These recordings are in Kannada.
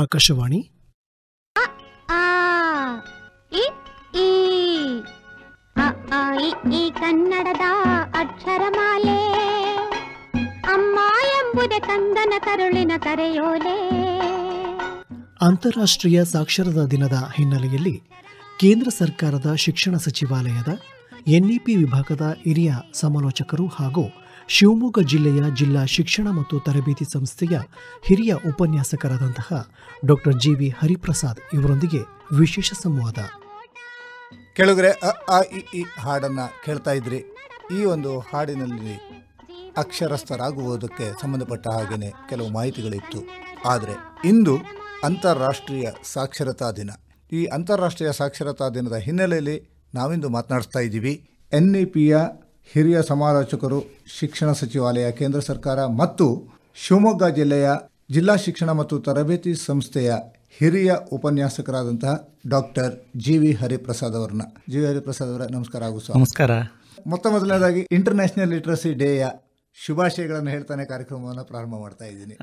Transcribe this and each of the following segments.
ಆಕಾಶವಾಣಿ ಕನ್ನಡದ ಕನ್ನಡದ ಅಕ್ಷರಮಾಲೆ ಅಮ್ಮ ಎಂಬುದೇ ಕಂದನ ಕರುಳಿನ ಕರೆಯೋಲೆ ಅಂತಾರಾಷ್ಟ್ರೀಯ ಸಾಕ್ಷರತಾ ದಿನದ ಹಿನ್ನೆಲೆಯಲ್ಲಿ ಕೇಂದ್ರ ಸರ್ಕಾರದ ಶಿಕ್ಷಣ ಸಚಿವಾಲಯದ ಎನ್ಇಪಿ ವಿಭಾಗದ ಹಿರಿಯ ಸಮಾಲೋಚಕರು ಹಾಗೂ ಶಿವಮೊಗ್ಗ ಜಿಲ್ಲೆಯ ಜಿಲ್ಲಾ ಶಿಕ್ಷಣ ಮತ್ತು ತರಬೇತಿ ಸಂಸ್ಥೆಯ ಹಿರಿಯ ಉಪನ್ಯಾಸಕರಾದಂತಹ ಡಾಕ್ಟರ್ ಜಿ ವಿ ಹರಿಪ್ರಸಾದ್ ಇವರೊಂದಿಗೆ ವಿಶೇಷ ಸಂವಾದ ಕೆಳಗರೆ ಅ ಆ ಇ ಈ ಹಾಡನ್ನು ಕೇಳ್ತಾ ಇದ್ರಿ ಈ ಒಂದು ಹಾಡಿನಲ್ಲಿ ಅಕ್ಷರಸ್ಥರಾಗುವುದಕ್ಕೆ ಸಂಬಂಧಪಟ್ಟ ಹಾಗೆಯೇ ಕೆಲವು ಮಾಹಿತಿಗಳಿತ್ತು ಆದರೆ ಇಂದು ಅಂತಾರಾಷ್ಟ್ರೀಯ ಸಾಕ್ಷರತಾ ದಿನ ಈ ಅಂತಾರಾಷ್ಟ್ರೀಯ ಸಾಕ್ಷರತಾ ದಿನದ ಹಿನ್ನೆಲೆಯಲ್ಲಿ ನಾವಿಂದು ಮಾತನಾಡಿಸ್ತಾ ಇದ್ದೀವಿ ಎನ್ ಇ ಪಿಯ ಹಿರಿಯ ಸಮಾಲೋಚಕರು ಶಿಕ್ಷಣ ಸಚಿವಾಲಯ ಕೇಂದ್ರ ಸರ್ಕಾರ ಮತ್ತು ಶಿವಮೊಗ್ಗ ಜಿಲ್ಲೆಯ ಜಿಲ್ಲಾ ಶಿಕ್ಷಣ ಮತ್ತು ತರಬೇತಿ ಸಂಸ್ಥೆಯ ಹಿರಿಯ ಉಪನ್ಯಾಸಕರಾದಂತಹ ಡಾಕ್ಟರ್ ಜಿ ವಿ ಹರಿಪ್ರಸಾದ್ ಅವರನ್ನ ಜಿ ವಿ ಹರಿಪ್ರಸಾದ್ ಅವರ ನಮಸ್ಕಾರ ಆಗು ನಮಸ್ಕಾರ ಮೊತ್ತ ಮೊದಲನೇದಾಗಿ ಇಂಟರ್ನ್ಯಾಷನಲ್ ಲಿಟ್ರಸಿ ಡೇಯ ಶುಭಾಶಯಗಳನ್ನು ಹೇಳ್ತಾನೆ ಕಾರ್ಯಕ್ರಮವನ್ನು ಪ್ರಾರಂಭ ಮಾಡ್ತಾ ಇದ್ದೀನಿ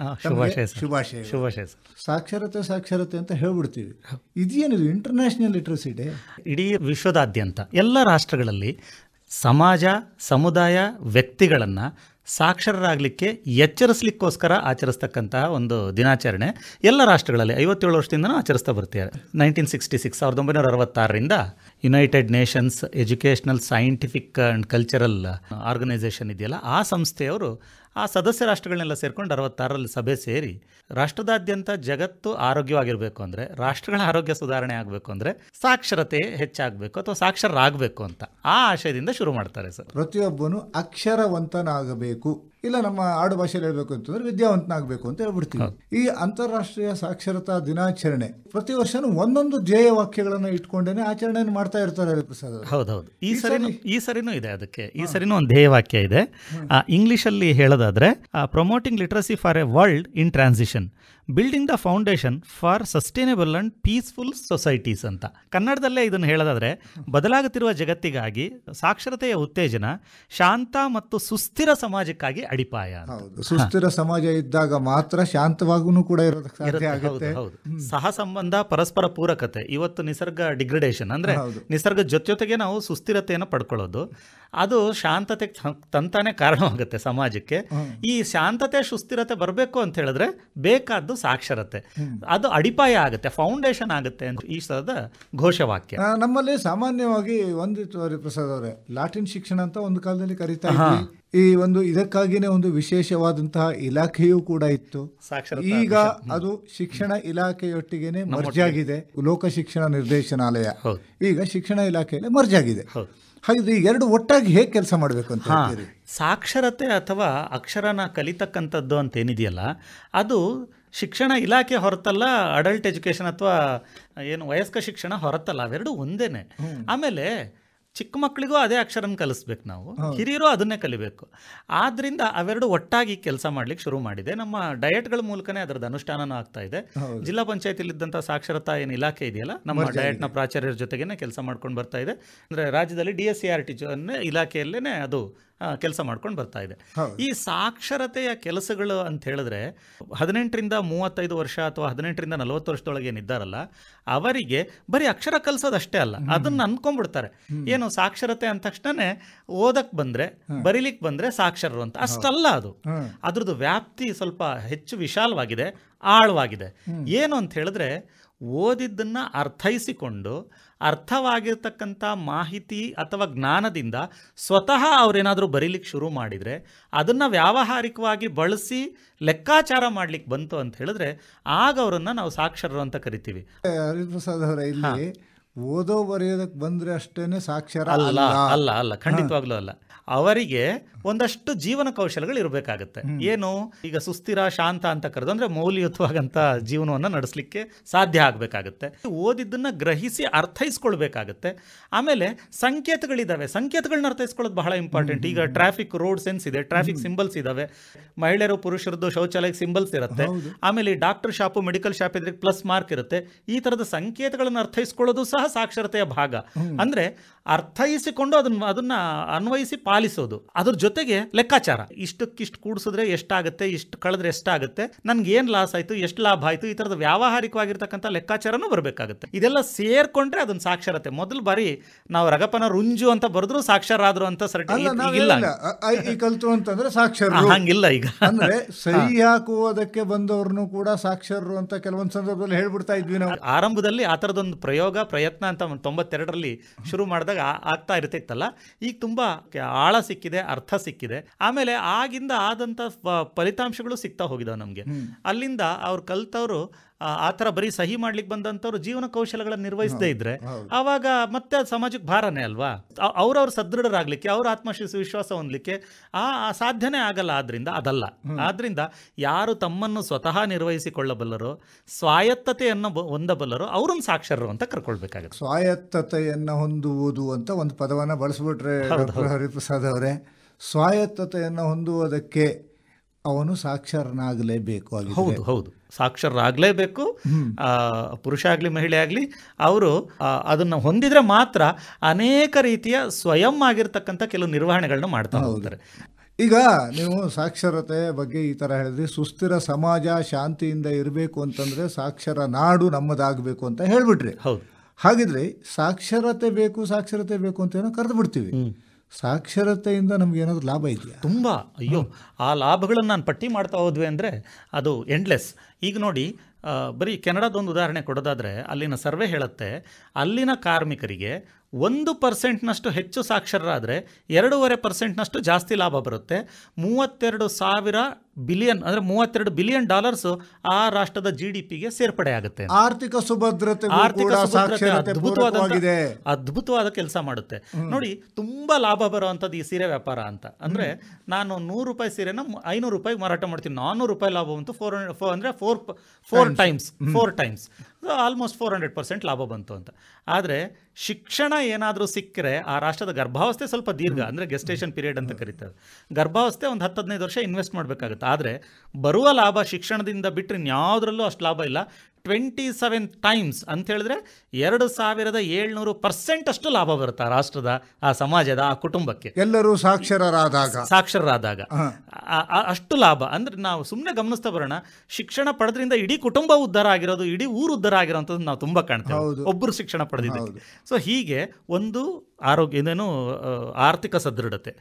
ಶುಭಾಶಯ ಶುಭಾಶಯ ಸಾಕ್ಷರತೆ ಸಾಕ್ಷರತೆ ಅಂತ ಹೇಳ್ಬಿಡ್ತೀವಿ ಇದೇನಿದು ಇಂಟರ್ನ್ಯಾಷನಲ್ ಲಿಟ್ರಸಿ ಡೇ ಇಡೀ ವಿಶ್ವದಾದ್ಯಂತ ಎಲ್ಲ ರಾಷ್ಟ್ರಗಳಲ್ಲಿ ಸಮಾಜ ಸಮುದಾಯ ವ್ಯಕ್ತಿಗಳನ್ನು ಸಾಕ್ಷರರಾಗಲಿಕ್ಕೆ ಎಚ್ಚರಿಸಲಿಕ್ಕೋಸ್ಕರ ಆಚರಿಸ್ತಕ್ಕಂತಹ ಒಂದು ದಿನಾಚರಣೆ ಎಲ್ಲ ರಾಷ್ಟ್ರಗಳಲ್ಲಿ ಐವತ್ತೇಳು ವರ್ಷದಿಂದನೂ ಆಚರಿಸ್ತಾ ಬರ್ತಿದ್ದಾರೆ ನೈನ್ಟೀನ್ ಸಿಕ್ಸ್ಟಿ ಸಿಕ್ಸ್ ಸಾವಿರದ ಒಂಬೈನೂರ ಅರವತ್ತಾರರಿಂದ United Nations Educational Scientific and Cultural Organization ಇದೆಯಲ್ಲ ಆ ಸಂಸ್ಥೆಯವರು ಆ ಸದಸ್ಯ ರಾಷ್ಟ್ರಗಳನ್ನೆಲ್ಲ ಸೇರ್ಕೊಂಡು ಅರವತ್ತಾರರಲ್ಲಿ ಸಭೆ ಸೇರಿ ರಾಷ್ಟ್ರದಾದ್ಯಂತ ಜಗತ್ತು ಆರೋಗ್ಯವಾಗಿರಬೇಕು ಅಂದರೆ ರಾಷ್ಟ್ರಗಳ ಆರೋಗ್ಯ ಸುಧಾರಣೆ ಆಗಬೇಕು ಅಂದರೆ ಸಾಕ್ಷರತೆ ಹೆಚ್ಚಾಗಬೇಕು ಅಥವಾ ಸಾಕ್ಷರರಾಗಬೇಕು ಅಂತ ಆ ಆಶಯದಿಂದ ಶುರು ಮಾಡ್ತಾರೆ ಸರ್ ಪ್ರತಿಯೊಬ್ಬನು ಅಕ್ಷರವಂತನಾಗಬೇಕು ಇಲ್ಲ ನಮ್ಮ ಆಡು ಭಾಷೆಯಲ್ಲಿ ಹೇಳಬೇಕು ಅಂತಂದ್ರೆ ವಿದ್ಯಾವಂತನಾಗಬೇಕು ಅಂತ ಹೇಳ್ಬಿಡ್ತೀವಿ ಈ ಅಂತಾರಾಷ್ಟ್ರೀಯ ಸಾಕ್ಷರತಾ ದಿನಾಚರಣೆ ಪ್ರತಿ ವರ್ಷನೂ ಒಂದೊಂದು ಧ್ಯೇಯ ವಾಕ್ಯಗಳನ್ನು ಇಟ್ಕೊಂಡೇನೆ ಆಚರಣೆಯನ್ನು ಮಾಡ್ತಾ ಇರ್ತಾರೆ ಪ್ರಸಾದ್ ಹೌದೌದು ಈ ಸರಿ ಈ ಸರಿನೂ ಇದೆ ಅದಕ್ಕೆ ಈ ಸರಿನೂ ಒಂದು ಧ್ಯೇಯ ವಾಕ್ಯ ಇದೆ ಅಲ್ಲಿ ಹೇಳೋದಾದ್ರೆ promoting literacy for a world in transition building the foundation for sustainable and peaceful societies ಅಂತ ಕನ್ನಡದಲ್ಲೇ ಇದನ್ನು ಹೇಳೋದಾದರೆ ಬದಲಾಗುತ್ತಿರುವ ಜಗತ್ತಿಗಾಗಿ ಸಾಕ್ಷರತೆಯ ಉತ್ತೇಜನ ಶಾಂತ ಮತ್ತು ಸುಸ್ಥಿರ ಸಮಾಜಕ್ಕಾಗಿ ಅಡಿಪಾಯ ಸುಸ್ಥಿರ ಸಮಾಜ ಇದ್ದಾಗ ಮಾತ್ರ ಶಾಂತವಾಗೂ ಕೂಡ ಸಹ ಸಂಬಂಧ ಪರಸ್ಪರ ಪೂರಕತೆ ಇವತ್ತು ನಿಸರ್ಗ ಡಿಗ್ರಡೇಷನ್ ಅಂದ್ರೆ ನಿಸರ್ಗ ಜೊತೆ ಜೊತೆಗೆ ನಾವು ಸುಸ್ಥಿರತೆಯನ್ನು ಪಡ್ಕೊಳ್ಳೋದು ಅದು ಶಾಂತತೆ ತಂತಾನೆ ಕಾರಣವಾಗುತ್ತೆ ಸಮಾಜಕ್ಕೆ ಈ ಶಾಂತತೆ ಸುಸ್ಥಿರತೆ ಬರಬೇಕು ಅಂತ ಹೇಳಿದ್ರೆ ಬೇಕಾದ್ದು ಸಾಕ್ಷರತೆ ಅದು ಅಡಿಪಾಯ ಆಗುತ್ತೆ ಫೌಂಡೇಶನ್ ಆಗುತ್ತೆ ಅಂತ ಈ ಸಲದ ಘೋಷವಾಕ್ಯ ನಮ್ಮಲ್ಲಿ ಸಾಮಾನ್ಯವಾಗಿ ಒಂದು ಹರಿಪ್ರಸಾದ್ ಅವರೇ ಲಾಟಿನ್ ಶಿಕ್ಷಣ ಅಂತ ಒಂದು ಕಾಲದಲ್ಲಿ ಕರೀತಾ ಈ ಒಂದು ಇದಕ್ಕಾಗಿನೇ ಒಂದು ವಿಶೇಷವಾದಂತಹ ಇಲಾಖೆಯೂ ಕೂಡ ಇತ್ತು ಈಗ ಅದು ಶಿಕ್ಷಣ ಇಲಾಖೆಯೊಟ್ಟಿಗೆನೆ ಮರ್ಜಾಗಿದೆ ಲೋಕ ಶಿಕ್ಷಣ ನಿರ್ದೇಶನಾಲಯ ಈಗ ಶಿಕ್ಷಣ ಇಲಾಖೆಯಲ್ಲಿ ಮರ್ಜಾಗಿದೆ ಹಾಗಿದ್ರೆ ಎರಡು ಒಟ್ಟಾಗಿ ಹೇಗೆ ಕೆಲಸ ಮಾಡಬೇಕು ಅಂತ ಸಾಕ್ಷರತೆ ಅಥವಾ ಅಕ್ಷರನ ಕಲಿತಕ್ಕಂಥದ್ದು ಅಂತ ಏನಿದೆಯಲ್ಲ ಅದು ಶಿಕ್ಷಣ ಇಲಾಖೆ ಹೊರತಲ್ಲ ಅಡಲ್ಟ್ ಎಜುಕೇಷನ್ ಅಥವಾ ಏನು ವಯಸ್ಕ ಶಿಕ್ಷಣ ಹೊರತಲ್ಲ ಅವೆರಡು ಒಂದೇನೆ ಆಮೇಲೆ ಚಿಕ್ಕ ಮಕ್ಕಳಿಗೂ ಅದೇ ಅಕ್ಷರನ ಕಲಿಸ್ಬೇಕು ನಾವು ಹಿರಿಯರು ಅದನ್ನೇ ಕಲಿಬೇಕು ಆದ್ರಿಂದ ಅವೆರಡು ಒಟ್ಟಾಗಿ ಕೆಲಸ ಮಾಡ್ಲಿಕ್ಕೆ ಶುರು ಮಾಡಿದೆ ನಮ್ಮ ಡಯಟ್ಗಳ ಮೂಲಕನೇ ಅದರದ ಅನುಷ್ಠಾನನೂ ಆಗ್ತಾ ಇದೆ ಜಿಲ್ಲಾ ಇದ್ದಂತ ಸಾಕ್ಷರತಾ ಏನು ಇಲಾಖೆ ಇದೆಯಲ್ಲ ನಮ್ಮ ಡಯಟ್ನ ಪ್ರಾಚಾರ್ಯರ ಜೊತೆಗೇನೆ ಕೆಲಸ ಮಾಡ್ಕೊಂಡು ಬರ್ತಾ ಇದೆ ಅಂದರೆ ರಾಜ್ಯದಲ್ಲಿ D S C R T ಇಲಾಖೆಯಲ್ಲೇನೆ ಅದು ಕೆಲಸ ಮಾಡ್ಕೊಂಡು ಬರ್ತಾ ಇದೆ ಈ ಸಾಕ್ಷರತೆಯ ಕೆಲಸಗಳು ಅಂತ ಹೇಳಿದ್ರೆ ಹದಿನೆಂಟರಿಂದ ಮೂವತ್ತೈದು ವರ್ಷ ಅಥವಾ ಹದಿನೆಂಟರಿಂದ ನಲವತ್ತು ವರ್ಷದೊಳಗೆ ಏನಿದ್ದಾರಲ್ಲ ಅವರಿಗೆ ಬರೀ ಅಕ್ಷರ ಕಲಿಸೋದಷ್ಟೇ ಅಲ್ಲ ಅದನ್ನು ಅನ್ಕೊಂಡ್ಬಿಡ್ತಾರೆ ಏನು ಸಾಕ್ಷರತೆ ಅಂದ ತಕ್ಷಣನೇ ಓದಕ್ಕೆ ಬಂದರೆ ಬರೀಲಿಕ್ಕೆ ಬಂದರೆ ಸಾಕ್ಷರರು ಅಂತ ಅಷ್ಟಲ್ಲ ಅದು ಅದ್ರದ್ದು ವ್ಯಾಪ್ತಿ ಸ್ವಲ್ಪ ಹೆಚ್ಚು ವಿಶಾಲವಾಗಿದೆ ಆಳವಾಗಿದೆ ಏನು ಅಂತ ಹೇಳಿದ್ರೆ ಓದಿದ್ದನ್ನು ಅರ್ಥೈಸಿಕೊಂಡು ಅರ್ಥವಾಗಿರ್ತಕ್ಕಂಥ ಮಾಹಿತಿ ಅಥವಾ ಜ್ಞಾನದಿಂದ ಸ್ವತಃ ಅವರೇನಾದರೂ ಬರೀಲಿಕ್ಕೆ ಶುರು ಮಾಡಿದರೆ ಅದನ್ನು ವ್ಯಾವಹಾರಿಕವಾಗಿ ಬಳಸಿ ಲೆಕ್ಕಾಚಾರ ಮಾಡಲಿಕ್ಕೆ ಬಂತು ಅಂತ ಹೇಳಿದ್ರೆ ಆಗ ಅವರನ್ನು ನಾವು ಸಾಕ್ಷರರು ಅಂತ ಕರಿತೀವಿ ಅವರ ಇಲ್ಲಿ ಓದೋ ಬರೆಯೋದಕ್ಕೆ ಬಂದರೆ ಅಷ್ಟೇ ಸಾಕ್ಷರ ಅಲ್ಲ ಅಲ್ಲ ಅಲ್ಲ ಖಂಡಿತವಾಗ್ಲೂ ಅಲ್ಲ ಅವರಿಗೆ ಒಂದಷ್ಟು ಜೀವನ ಕೌಶಲ್ಯಗಳು ಇರಬೇಕಾಗತ್ತೆ ಏನು ಈಗ ಸುಸ್ಥಿರ ಶಾಂತ ಅಂತ ಕರೆದು ಅಂದರೆ ಮೌಲ್ಯಯುತವಾಗಂಥ ಜೀವನವನ್ನು ನಡೆಸಲಿಕ್ಕೆ ಸಾಧ್ಯ ಆಗಬೇಕಾಗತ್ತೆ ಓದಿದ್ದನ್ನು ಗ್ರಹಿಸಿ ಅರ್ಥೈಸ್ಕೊಳ್ಬೇಕಾಗತ್ತೆ ಆಮೇಲೆ ಸಂಕೇತಗಳಿದ್ದಾವೆ ಸಂಕೇತಗಳನ್ನ ಅರ್ಥೈಸ್ಕೊಳ್ಳೋದು ಬಹಳ ಇಂಪಾರ್ಟೆಂಟ್ ಈಗ ಟ್ರಾಫಿಕ್ ರೋಡ್ ಸೆನ್ಸ್ ಇದೆ ಟ್ರಾಫಿಕ್ ಸಿಂಬಲ್ಸ್ ಇದ್ದಾವೆ ಮಹಿಳೆಯರು ಪುರುಷರದ್ದು ಶೌಚಾಲಯಕ್ಕೆ ಸಿಂಬಲ್ಸ್ ಇರುತ್ತೆ ಆಮೇಲೆ ಡಾಕ್ಟರ್ ಶಾಪು ಮೆಡಿಕಲ್ ಶಾಪ್ ಇದ್ರೆ ಪ್ಲಸ್ ಮಾರ್ಕ್ ಇರುತ್ತೆ ಈ ಥರದ ಸಂಕೇತಗಳನ್ನು ಅರ್ಥೈಸ್ಕೊಳ್ಳೋದು ಸಹ ಸಾಕ್ಷರತೆಯ ಭಾಗ ಅಂದರೆ ಅರ್ಥೈಸಿಕೊಂಡು ಅದನ್ನ ಅದನ್ನ ಅನ್ವಯಿಸಿ ಪಾಲಿಸೋದು ಅದ್ರ ಜೊತೆಗೆ ಲೆಕ್ಕಾಚಾರ ಇಷ್ಟಕ್ಕಿಷ್ಟು ಕೂಡಿಸಿದ್ರೆ ಎಷ್ಟಾಗುತ್ತೆ ಇಷ್ಟು ಕಳೆದ್ರೆ ಎಷ್ಟಾಗುತ್ತೆ ನನ್ಗೆ ಏನ್ ಲಾಸ್ ಆಯ್ತು ಎಷ್ಟು ಲಾಭ ಆಯ್ತು ಈ ತರದ ವ್ಯಾವಹಾರಿಕವಾಗಿರ್ತಕ್ಕಂಥ ಲೆಕ್ಕಾಚಾರನೂ ಬರಬೇಕಾಗುತ್ತೆ ಇದೆಲ್ಲ ಸೇರ್ಕೊಂಡ್ರೆ ಅದನ್ನ ಸಾಕ್ಷರತೆ ಮೊದಲು ಬಾರಿ ನಾವು ರಗಪನ ರುಂಜು ಅಂತ ಬರೆದ್ರು ಸಾಕ್ಷರಾದ್ರು ಅಂತ ಸರ್ಟಿಫಿಕೇಟ್ ಕಲಿತು ಅಂತಂದ್ರೆ ಸಾಕ್ಷರ ಹಂಗಿಲ್ಲ ಈಗ ಅಂದ್ರೆ ಹಾಕುವುದಕ್ಕೆ ಬಂದವ್ರನ್ನು ಕೂಡ ಸಾಕ್ಷರರು ಅಂತ ಕೆಲವೊಂದು ಸಂದರ್ಭದಲ್ಲಿ ಹೇಳ್ಬಿಡ್ತಾ ಇದ್ವಿ ನಾವು ಆರಂಭದಲ್ಲಿ ಆ ತರದೊಂದು ಪ್ರಯೋಗ ಪ್ರಯತ್ನ ಅಂತ ತೊಂಬತ್ತೆರಡರಲ್ಲಿ ಶುರು ಮಾಡಿದಾಗ ಆಗಾಗ ಆಗ್ತಾ ಇರ್ತಿತ್ತಲ್ಲ ಈಗ ತುಂಬ ಆಳ ಸಿಕ್ಕಿದೆ ಅರ್ಥ ಸಿಕ್ಕಿದೆ ಆಮೇಲೆ ಆಗಿಂದ ಆದಂತ ಫಲಿತಾಂಶಗಳು ಸಿಗ್ತಾ ಹೋಗಿದಾವೆ ನಮಗೆ ಅಲ್ಲಿಂದ ಅವ್ರು ಕಲ್ತವ್ರು ಆ ಥರ ಬರೀ ಸಹಿ ಮಾಡ್ಲಿಕ್ಕೆ ಬಂದಂಥವ್ರು ಜೀವನ ಕೌಶಲಗಳನ್ನು ನಿರ್ವಹಿಸದೇ ಇದ್ರೆ ಆವಾಗ ಮತ್ತೆ ಸಮಾಜಕ್ಕೆ ಭಾರನೇ ಅಲ್ವಾ ಅವ್ರವ್ರು ಸದೃಢರಾಗಲಿಕ್ಕೆ ಅವ್ರ ಆತ್ಮಶಿಸು ವಿಶ್ವಾಸ ಹೊಂದಲಿಕ್ಕೆ ಆ ಸಾಧ್ಯನೇ ಆಗಲ್ಲ ಆದ್ರಿಂದ ಅದಲ್ಲ ಆದ್ರಿಂದ ಯಾರು ತಮ್ಮನ್ನು ಸ್ವತಃ ನಿರ್ವಹಿಸಿಕೊಳ್ಳಬಲ್ಲರು ಸ್ವಾಯತ್ತತೆಯನ್ನು ಹೊಂದಬಲ್ಲರು ಅವ್ರನ್ನ ಸಾಕ್ಷರರು ಅಂತ ಕರ್ಕೊಳ್ಬೇಕಾಗುತ್ತೆ ಸ್ವಾಯತ್ತತೆಯನ್ನು ಹೊಂದುವುದು ಅಂತ ಒಂದು ಪದವನ್ನು ಬಳಸ್ಬಿಟ್ರೆ ಹರಿಪ್ರಸಾದ್ ಅವರೇ ಸ್ವಾಯತ್ತತೆಯನ್ನು ಹೊಂದುವುದಕ್ಕೆ ಅವನು ಸಾಕ್ಷರನಾಗಲೇಬೇಕು ಹೌದು ಹೌದು ಸಾಕ್ಷರರಾಗಲೇಬೇಕು ಪುರುಷ ಆಗಲಿ ಮಹಿಳೆ ಆಗಲಿ ಅವರು ಅದನ್ನು ಹೊಂದಿದರೆ ಮಾತ್ರ ಅನೇಕ ರೀತಿಯ ಸ್ವಯಂ ಆಗಿರ್ತಕ್ಕಂಥ ಕೆಲವು ನಿರ್ವಹಣೆಗಳನ್ನ ಮಾಡ್ತಾ ಹೋಗ್ತಾರೆ ಈಗ ನೀವು ಸಾಕ್ಷರತೆ ಬಗ್ಗೆ ಈ ಥರ ಹೇಳಿದ್ರಿ ಸುಸ್ಥಿರ ಸಮಾಜ ಶಾಂತಿಯಿಂದ ಇರಬೇಕು ಅಂತಂದರೆ ಸಾಕ್ಷರ ನಾಡು ನಮ್ಮದಾಗಬೇಕು ಅಂತ ಹೇಳಿಬಿಟ್ರಿ ಹೌದು ಹಾಗಿದ್ರೆ ಸಾಕ್ಷರತೆ ಬೇಕು ಸಾಕ್ಷರತೆ ಬೇಕು ಅಂತ ಏನೋ ಕರೆದು ಬಿಡ್ತೀವಿ ಸಾಕ್ಷರತೆಯಿಂದ ನಮ್ಗೆ ಏನಾದರೂ ಲಾಭ ಇದೆಯಾ ತುಂಬ ಅಯ್ಯೋ ಆ ಲಾಭಗಳನ್ನು ನಾನು ಪಟ್ಟಿ ಮಾಡ್ತಾ ಹೋದ್ವಿ ಅಂದರೆ ಅದು ಎಂಡ್ಲೆಸ್ ಈಗ ನೋಡಿ ಬರೀ ಕೆನಡಾದೊಂದು ಉದಾಹರಣೆ ಕೊಡೋದಾದರೆ ಅಲ್ಲಿನ ಸರ್ವೆ ಹೇಳುತ್ತೆ ಅಲ್ಲಿನ ಕಾರ್ಮಿಕರಿಗೆ ಒಂದು ಪರ್ಸೆಂಟ್ನಷ್ಟು ಹೆಚ್ಚು ಸಾಕ್ಷರರಾದರೆ ಎರಡೂವರೆ ಪರ್ಸೆಂಟ್ನಷ್ಟು ಜಾಸ್ತಿ ಲಾಭ ಬರುತ್ತೆ ಮೂವತ್ತೆರಡು ಸಾವಿರ ಬಿಲಿಯನ್ ಅಂದರೆ ಮೂವತ್ತೆರಡು ಬಿಲಿಯನ್ ಡಾಲರ್ಸು ಆ ರಾಷ್ಟ್ರದ ಜಿ ಡಿ ಪಿಗೆ ಸೇರ್ಪಡೆ ಆಗುತ್ತೆ ಆರ್ಥಿಕ ಸುಭದ್ರತೆ ಆರ್ಥಿಕ ಸುಭದ್ರತೆ ಅದ್ಭುತವಾದ ಅದ್ಭುತವಾದ ಕೆಲಸ ಮಾಡುತ್ತೆ ನೋಡಿ ತುಂಬ ಲಾಭ ಬರುವಂಥದ್ದು ಈ ಸೀರೆ ವ್ಯಾಪಾರ ಅಂತ ಅಂದರೆ ನಾನು ನೂರು ರೂಪಾಯಿ ಸೀರೆನ ಐನೂರು ರೂಪಾಯಿಗೆ ಮಾರಾಟ ಮಾಡ್ತೀನಿ ನಾನ್ನೂರು ರೂಪಾಯಿ ಲಾಭವಂತೂ ಫೋರ್ ಅಂದರೆ four four times four times almost four hundred percent ಲಾಭ ಬಂತು ಅಂತ ಆದರೆ ಶಿಕ್ಷಣ ಏನಾದರೂ ಸಿಕ್ಕರೆ ಆ ರಾಷ್ಟ್ರದ ಗರ್ಭಾವಸ್ಥೆ ಸ್ವಲ್ಪ ದೀರ್ಘ ಅಂದರೆ ಗೆಸ್ಟೇಷನ್ ಪೀರಿಯಡ್ ಅಂತ ಕರೀತಾರೆ ಗರ್ಭಾವಸ್ಥೆ ಒಂದು ಹತ್ತು ಹದಿನೈದು ವರ್ಷ ಇನ್ವೆಸ್ಟ್ ಮಾಡಬೇಕಾಗುತ್ತೆ ಆದರೆ ಬರುವ ಲಾಭ ಶಿಕ್ಷಣದಿಂದ ಬಿಟ್ಟರೆ ಇನ್ಯಾವುದರಲ್ಲೂ ಅಷ್ಟು ಲಾಭ ಇಲ್ಲ ಟ್ವೆಂಟಿ ಸೆವೆನ್ ಟೈಮ್ಸ್ ಅಂತ ಹೇಳಿದ್ರೆ ಎರಡು ಸಾವಿರದ ಏಳ್ನೂರು ಪರ್ಸೆಂಟ್ ಅಷ್ಟು ಲಾಭ ಬರುತ್ತೆ ಆ ರಾಷ್ಟ್ರದ ಆ ಸಮಾಜದ ಆ ಕುಟುಂಬಕ್ಕೆ ಎಲ್ಲರೂ ಸಾಕ್ಷರರಾದಾಗ ಸಾಕ್ಷರರಾದಾಗ ಅಷ್ಟು ಲಾಭ ಅಂದ್ರೆ ನಾವು ಸುಮ್ಮನೆ ಗಮನಿಸ್ತಾ ಬರೋಣ ಶಿಕ್ಷಣ ಪಡೆದ್ರಿಂದ ಇಡೀ ಕುಟುಂಬ ಉದ್ಧಾರ ಆಗಿರೋದು ಇಡೀ ಊರು ಉದ್ಧಾರ ಆಗಿರೋಂಥದ್ದು ನಾವು ತುಂಬಾ ಕಾಣ್ತೇವೆ ಒಬ್ಬರು ಶಿಕ್ಷಣ ಪಡೆದಿದ್ದೀವಿ ಸೊ ಹೀಗೆ ಒಂದು ಆರೋಗ್ಯ ಇದೇನು ಆರ್ಥಿಕ ಸದೃಢತೆ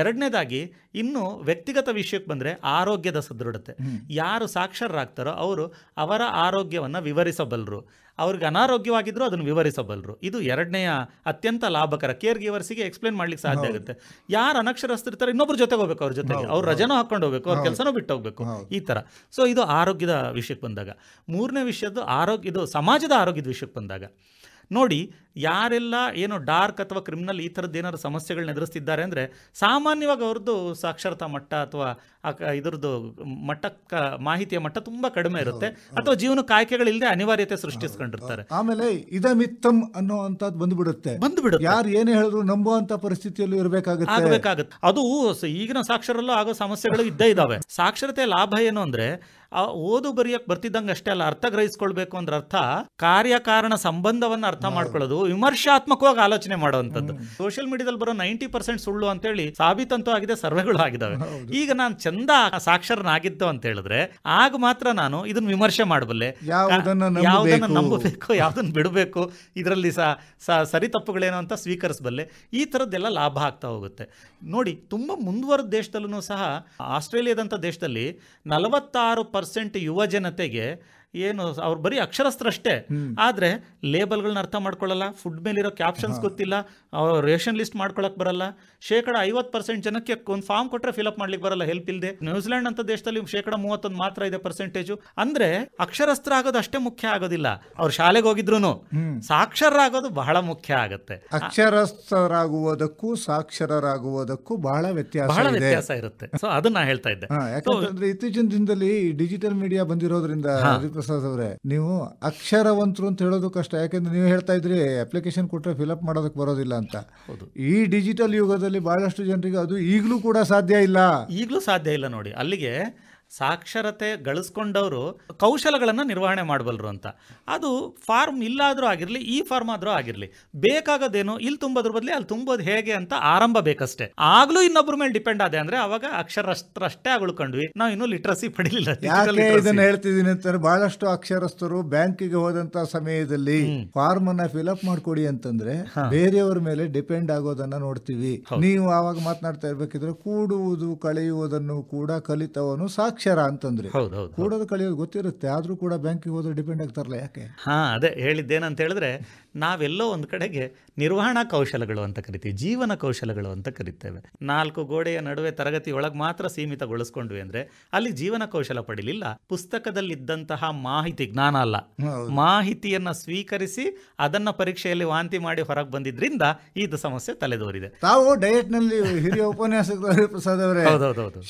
ಎರಡನೇದಾಗಿ ಇನ್ನು ವ್ಯಕ್ತಿಗತ ವಿಷಯಕ್ಕೆ ಬಂದರೆ ಆರೋಗ್ಯದ ಸದೃಢತೆ ಯಾರು ಸಾಕ್ಷರರಾಗ್ತಾರೋ ಅವರು ಅವರ ಆರೋಗ್ಯವನ್ನು ಅದನ್ನು ವಿವರಿಸಬಲ್ಲರು ಅವ್ರಿಗೆ ಅನಾರೋಗ್ಯವಾಗಿದ್ದರೂ ಅದನ್ನು ವಿವರಿಸಬಲ್ಲರು ಇದು ಎರಡನೆಯ ಅತ್ಯಂತ ಲಾಭಕರ ಕೇರ್ ಗಿವರ್ಸಿಗೆ ಎಕ್ಸ್ಪ್ಲೇನ್ ಮಾಡ್ಲಿಕ್ಕೆ ಸಾಧ್ಯ ಆಗುತ್ತೆ ಯಾರು ಅನಕ್ಷರಸ್ತಿರ್ತಾರೆ ಇನ್ನೊಬ್ರು ಜೊತೆಗೆ ಹೋಗ್ಬೇಕು ಅವ್ರ ಜೊತೆಗೆ ಅವ್ರ ರಜನೂ ಹಾಕೊಂಡು ಹೋಗ್ಬೇಕು ಅವ್ರ ಕೆಲಸನೂ ಬಿಟ್ಟು ಹೋಗ್ಬೇಕು ಈ ಥರ ಸೊ ಇದು ಆರೋಗ್ಯದ ವಿಷಯಕ್ಕೆ ಬಂದಾಗ ಮೂರನೇ ವಿಷಯದ್ದು ಆರೋಗ್ಯ ಇದು ಸಮಾಜದ ಆರೋಗ್ಯದ ವಿಷಯಕ್ಕೆ ಬಂದಾಗ ನೋಡಿ ಯಾರೆಲ್ಲ ಏನು ಡಾರ್ಕ್ ಅಥವಾ ಕ್ರಿಮಿನಲ್ ಈ ಥರದ್ದು ಏನಾದ್ರು ಸಮಸ್ಯೆಗಳನ್ನ ಎದುರಿಸ್ತಿದ್ದಾರೆ ಅಂದರೆ ಸಾಮಾನ್ಯವಾಗಿ ಅವ್ರದ್ದು ಸಾಕ್ಷರತಾ ಮಟ್ಟ ಅಥವಾ ಇದರದ್ದು ಮಟ್ಟಕ್ಕ ಮಾಹಿತಿಯ ಮಟ್ಟ ತುಂಬ ಕಡಿಮೆ ಇರುತ್ತೆ ಅಥವಾ ಜೀವನ ಕಾಯ್ಕೆಗಳಿಲ್ಲದೆ ಅನಿವಾರ್ಯತೆ ಸೃಷ್ಟಿಸ್ಕೊಂಡಿರ್ತಾರೆ ಆಮೇಲೆ ಇದಮಿತ್ತಂ ಅನ್ನೋ ಅಂತದ್ ಬಂದ್ಬಿಡುತ್ತೆ ಬಂದ್ಬಿಡುತ್ತೆ ಯಾರು ಏನೇ ಹೇಳಿದ್ರು ನಂಬುವಂತ ಪರಿಸ್ಥಿತಿಯಲ್ಲಿ ಇರಬೇಕಾಗುತ್ತೆ ಅದು ಈಗಿನ ಸಾಕ್ಷರಲ್ಲೂ ಆಗೋ ಸಮಸ್ಯೆಗಳು ಇದ್ದೇ ಇದಾವೆ ಸಾಕ್ಷರತೆ ಲಾಭ ಏನು ಅಂದ್ರೆ ಆ ಓದು ಬರೆಯಕ್ಕೆ ಬರ್ತಿದ್ದಂಗೆ ಅಷ್ಟೇ ಅಲ್ಲ ಅರ್ಥ ಗ್ರಹಿಸ್ಕೊಳ್ಬೇಕು ಅಂದ್ರೆ ಅರ್ಥ ಕಾರ್ಯಕಾರಣ ಸಂಬಂಧವನ್ನು ಅರ್ಥ ಮಾಡ್ಕೊಳ್ಳೋದು ವಿಮರ್ಶಾತ್ಮಕವಾಗಿ ಆಲೋಚನೆ ಮಾಡುವಂಥದ್ದು ಸೋಷಿಯಲ್ ಮೀಡಿಯಾದಲ್ಲಿ ಬರೋ ನೈಂಟಿ ಪರ್ಸೆಂಟ್ ಸುಳ್ಳು ಹೇಳಿ ಸಾಬೀತಂತೂ ಆಗಿದೆ ಸರ್ವೆಗಳು ಆಗಿದ್ದಾವೆ ಈಗ ನಾನು ಚಂದ ಸಾಕ್ಷರನಾಗಿದ್ದು ಅಂತ ಹೇಳಿದ್ರೆ ಆಗ ಮಾತ್ರ ನಾನು ಇದನ್ನ ವಿಮರ್ಶೆ ಮಾಡಬಲ್ಲೆ ಯಾವ್ದನ್ನ ನಂಬಬೇಕು ಯಾವ್ದನ್ನ ಬಿಡಬೇಕು ಇದರಲ್ಲಿ ಸರಿ ತಪ್ಪುಗಳೇನು ಅಂತ ಸ್ವೀಕರಿಸಬಲ್ಲೆ ಈ ಥರದ್ದೆಲ್ಲ ಲಾಭ ಆಗ್ತಾ ಹೋಗುತ್ತೆ ನೋಡಿ ತುಂಬಾ ಮುಂದುವರೆದ ದೇಶದಲ್ಲೂ ಸಹ ಆಸ್ಟ್ರೇಲಿಯಾದಂತ ದೇಶದಲ್ಲಿ ನಲವತ್ತಾರು ಪರ್ಸೆಂಟ್ ಯುವ ಜನತೆಗೆ ಏನು ಅವ್ರು ಬರೀ ಅಕ್ಷರಸ್ಥರಷ್ಟೇ ಆದರೆ ಲೇಬಲ್ಗಳನ್ನ ಅರ್ಥ ಮಾಡ್ಕೊಳ್ಳಲ್ಲ ಫುಡ್ ಮೇಲಿರೋ ಕ್ಯಾಪ್ಷನ್ಸ್ ಗೊತ್ತಿಲ್ಲ ಅವ್ರು ರೇಷನ್ ಲಿಸ್ಟ್ ಮಾಡ್ಕೊಳಕ್ಕೆ ಬರಲ್ಲ ಶೇಕಡ ಐವತ್ತು ಪರ್ಸೆಂಟ್ ಜನಕ್ಕೆ ಒಂದು ಫಾರ್ಮ್ ಕೊಟ್ಟರೆ ಅಪ್ ಮಾಡ್ಲಿಕ್ಕೆ ಬರಲ್ಲ ಹೆಲ್ಪ್ ಇಲ್ಲದೆ ನ್ಯೂಜಿಲೆಂಡ್ ಅಂತ ದೇಶದಲ್ಲಿ ಶೇಕಡ ಮೂವತ್ತೊಂದು ಮಾತ್ರ ಇದೆ ಪರ್ಸೆಂಟೇಜು ಅಂದರೆ ಅಕ್ಷರಸ್ಥರ ಆಗೋದು ಅಷ್ಟೇ ಮುಖ್ಯ ಆಗೋದಿಲ್ಲ ಅವ್ರು ಶಾಲೆಗೆ ಹೋಗಿದ್ರು ಸಾಕ್ಷರರಾಗೋದು ಬಹಳ ಮುಖ್ಯ ಆಗುತ್ತೆ ಅಕ್ಷರಸ್ಥರಾಗುವುದಕ್ಕೂ ಸಾಕ್ಷರರಾಗುವುದಕ್ಕೂ ಬಹಳ ವ್ಯತ್ಯಾಸ ಬಹಳ ವ್ಯತ್ಯಾಸ ಇರುತ್ತೆ ಸೊ ಅದನ್ನ ಹೇಳ್ತಾ ಇದ್ದೆ ಇತ್ತೀಚಿನ ದಿನದಲ್ಲಿ ಡಿಜಿಟಲ್ ಮೀಡಿಯಾ ಬಂದಿರೋದ್ರಿಂದ ಪ್ರಸಾದ್ ಅವರೇ ನೀವು ಅಕ್ಷರವಂತರು ಅಂತ ಹೇಳೋದು ಕಷ್ಟ ಯಾಕೆಂದ್ರೆ ನೀವು ಹೇಳ್ತಾ ಇದ್ರಿ ಅಪ್ಲಿಕೇಶನ್ ಕೊಟ್ಟರೆ ಫಿಲಪ್ ಮಾಡೋದಕ್ಕೆ ಬರೋದಿಲ್ಲ ಅಂತ ಈ ಡಿಜಿಟಲ್ ಯುಗದಲ್ಲಿ ಬಹಳಷ್ಟು ಜನರಿಗೆ ಅದು ಈಗಲೂ ಕೂಡ ಸಾಧ್ಯ ಇಲ್ಲ ಈಗಲೂ ಸಾಧ್ಯ ಇಲ್ಲ ನೋಡಿ ಅಲ್ಲಿಗೆ ಸಾಕ್ಷರತೆ ಗಳಿಸ್ಕೊಂಡವರು ಕೌಶಲಗಳನ್ನು ನಿರ್ವಹಣೆ ಮಾಡಬಲ್ಲರು ಅಂತ ಅದು ಫಾರ್ಮ್ ಇಲ್ಲಾದರೂ ಆಗಿರಲಿ ಈ ಫಾರ್ಮ್ ಆದರೂ ಆಗಿರಲಿ ಬೇಕಾಗೋದೇನು ಇಲ್ಲಿ ತುಂಬೋದ್ರ ಬದಲಿ ಅಲ್ಲಿ ತುಂಬೋದು ಹೇಗೆ ಅಂತ ಆರಂಭ ಬೇಕಷ್ಟೇ ಆಗಲೂ ಇನ್ನೊಬ್ಬರ ಮೇಲೆ ಡಿಪೆಂಡ್ ಆದೆ ಅಂದರೆ ಅವಾಗ ಅಕ್ಷರಷ್ಟರಷ್ಟೇ ಉಳ್ಕೊಂಡ್ವಿ ನಾವು ಇನ್ನೂ ಲಿಟ್ರಸಿ ಪಡೀಲಿಲ್ಲ ಇದನ್ನು ಹೇಳ್ತಿದ್ದೀನಿ ಅಂತಾರೆ ಬಹಳಷ್ಟು ಅಕ್ಷರಸ್ಥರು ಬ್ಯಾಂಕಿಗೆ ಹೋದಂತ ಸಮಯದಲ್ಲಿ ಫಾರ್ಮ್ ಅನ್ನ ಫಿಲ್ಅಪ್ ಮಾಡ್ಕೊಡಿ ಅಂತಂದ್ರೆ ಬೇರೆಯವರ ಮೇಲೆ ಡಿಪೆಂಡ್ ಆಗೋದನ್ನ ನೋಡ್ತೀವಿ ನೀವು ಆವಾಗ ಮಾತನಾಡ್ತಾ ಇರ್ಬೇಕಿದ್ರೆ ಕೂಡುವುದು ಕಳೆಯುವುದನ್ನು ಕೂಡ ಕಲಿತವನು ಸಾಕ್ಷಿ ಅನಕ್ಷರ ಅಂತಂದ್ರೆ ಕೂಡೋದು ಕಳೆಯೋದು ಗೊತ್ತಿರುತ್ತೆ ಆದರೂ ಕೂಡ ಬ್ಯಾಂಕಿಗೆ ಹೋದ್ರೆ ಡಿಪೆಂಡ್ ಆಗ್ತಾರಲ್ಲ ಯಾಕೆ ಹಾ ಅದೇ ಹೇಳಿದ್ದೇನಂತ ಹೇಳಿದ್ರೆ ನಾವೆಲ್ಲೋ ಒಂದ್ ಕಡೆಗೆ ನಿರ್ವಹಣಾ ಕೌಶಲಗಳು ಅಂತ ಕರಿತೀವಿ ಜೀವನ ಕೌಶಲಗಳು ಅಂತ ಕರಿತೇವೆ ನಾಲ್ಕು ಗೋಡೆಯ ನಡುವೆ ತರಗತಿ ಒಳಗೆ ಮಾತ್ರ ಸೀಮಿತಗೊಳಿಸ್ಕೊಂಡ್ವಿ ಅಂದ್ರೆ ಅಲ್ಲಿ ಜೀವನ ಕೌಶಲ ಪಡಿಲಿಲ್ಲ ಪುಸ್ತಕದಲ್ಲಿದ್ದಂತಹ ಮಾಹಿತಿ ಜ್ಞಾನ ಅಲ್ಲ ಮಾಹಿತಿಯನ್ನ ಸ್ವೀಕರಿಸಿ ಅದನ್ನ ಪರೀಕ್ಷೆಯಲ್ಲಿ ವಾಂತಿ ಮಾಡಿ ಹೊರಗೆ ಬಂದಿದ್ರಿಂದ ಇದು ಸಮಸ್ಯೆ ತಲೆದೋರಿದೆ ತಾವು ಡಯಟ್ ನಲ್ಲಿ ಹಿರಿಯ ಉಪನ್ಯಾಸಕರು ಪ್ರಸಾದ್ ಅವರೇ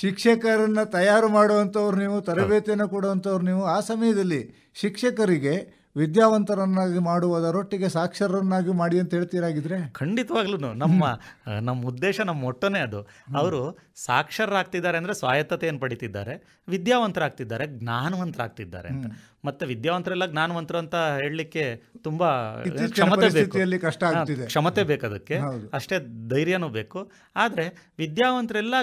ಶಿಕ್ಷಕರನ್ನ ತಯಾರು ಮಾಡುವ ಕೊಡುವಂಥವ್ರು ನೀವು ತರಬೇತಿಯನ್ನು ಕೊಡುವಂಥವ್ರು ನೀವು ಆ ಸಮಯದಲ್ಲಿ ಶಿಕ್ಷಕರಿಗೆ ವಿದ್ಯಾವಂತರನ್ನಾಗಿ ಮಾಡುವುದರೊಟ್ಟಿಗೆ ಸಾಕ್ಷರರನ್ನಾಗಿ ಮಾಡಿ ಅಂತ ಹೇಳ್ತೀರಾಗಿದ್ರೆ ಖಂಡಿತವಾಗ್ಲೂ ನಮ್ಮ ನಮ್ಮ ಉದ್ದೇಶ ನಮ್ಮ ಒಟ್ಟನೇ ಅದು ಅವರು ಸಾಕ್ಷರರಾಗ್ತಿದ್ದಾರೆ ಅಂದರೆ ಸ್ವಾಯತ್ತತೆಯನ್ನು ಪಡಿತಿದ್ದಾರೆ ವಿದ್ಯಾವಂತರಾಗ್ತಿದ್ದಾರೆ ಜ್ಞಾನವಂತರಾಗ್ತಿದ್ದಾರೆ ಅಂತ ಮತ್ತೆ ವಿದ್ಯಾವಂತರೆಲ್ಲ ಜ್ಞಾನವಂತರು ಅಂತ ಹೇಳಲಿಕ್ಕೆ ತುಂಬಾ ಕ್ಷಮತೆ ಬೇಕು ಕಷ್ಟ ಆಗ್ತಿದೆ ಕ್ಷಮತೆ ಅಷ್ಟೇ ಧೈರ್ಯನೂ ಬೇಕು ಆದರೆ ವಿದ್ಯಾವಂತರೆಲ್ಲ